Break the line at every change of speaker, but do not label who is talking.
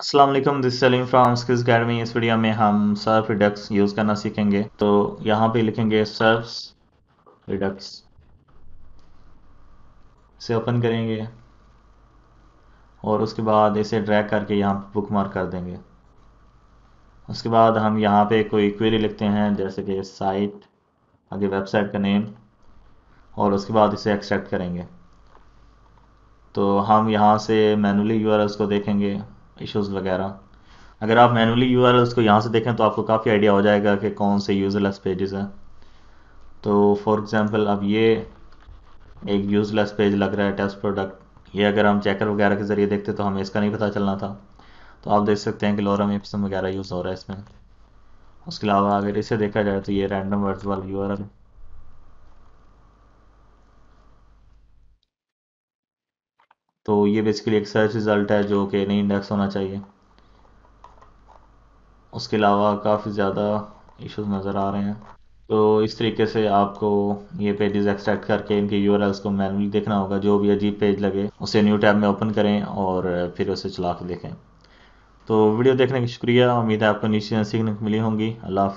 Aslam this selling from skills academy इस video में हम सर्फ रिडक्स यूज़ करना सीखेंगे तो यहाँ पे लिखेंगे सर्फ्स रिडक्स इसे ओपन करेंगे और उसके बाद इसे ड्रैग करके यहाँ पे बुक मार्क कर देंगे उसके बाद हम यहाँ पे कोई क्वेरी लिखते हैं जैसे कि साइट आगे वेबसाइट का नेम और उसके बाद इसे एक्सट्रैक्ट करेंगे तो हम यहाँ से मैनुअली यू को देखेंगे इश्यूज़ वगैरह अगर आप मैनुअली यू को यहाँ से देखें तो आपको काफ़ी आइडिया हो जाएगा कि कौन से यूज़लेस पेजेस हैं तो फॉर एग्ज़ाम्पल अब ये एक यूज़लेस पेज लग रहा है टेस्ट प्रोडक्ट ये अगर हम चेकर वगैरह के ज़रिए देखते तो हमें इसका नहीं पता चलना था तो आप देख सकते हैं कि लोरा एप्सम वगैरह यूज़ हो रहा है इसमें उसके अलावा अगर इसे देखा जाए तो ये रैंडम वाला यू तो ये बेसिकली एक सर्च रिज़ल्ट है जो कि नहीं इंडेक्स होना चाहिए उसके अलावा काफ़ी ज़्यादा इश्यूज नज़र आ रहे हैं तो इस तरीके से आपको ये पेजेस एक्सट्रैक्ट करके इनके यू को मैनुअली देखना होगा जो भी अजीब पेज लगे उसे न्यू टैब में ओपन करें और फिर उसे चला के देखें तो वीडियो देखने का शुक्रिया उम्मीद है आपको नीचे सीखने को मिली होंगी अल्लाह